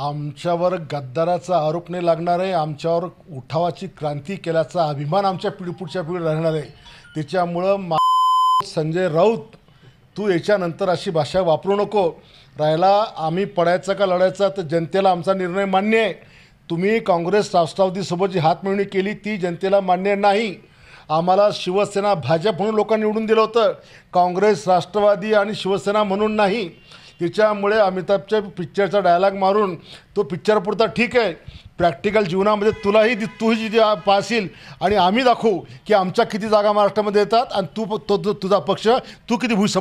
आमच्यावर गद्दाराचा आरोप नाही लागणार आहे आमच्यावर उठावाची क्रांती केल्याचा अभिमान आमच्या पिढी पुढच्या पिढी राहणार आहे त्याच्यामुळं मा संजय राऊत तू याच्यानंतर अशी भाषा वापरू नको राहायला आम्ही पडायचा का लढायचा तर जनतेला आमचा निर्णय मान्य आहे तुम्ही काँग्रेस राष्ट्रवादीसोबत जी हातमिळवणी केली ती जनतेला मान्य नाही आम्हाला शिवसेना भाजप म्हणून लोकांनी निवडून दिलं होतं काँग्रेस राष्ट्रवादी आणि शिवसेना म्हणून नाही त्याच्यामुळे अमिताभच्या पिक्चरचा डायलॉग मारून तो पिक्चर पुरता ठीक आहे प्रॅक्टिकल जीवनामध्ये तुलाही तू तूही जी पाहशील आणि आम्ही दाखवू की आमच्या किती जागा महाराष्ट्रामध्ये येतात आणि तू तो तुझा पक्ष तू किती भूष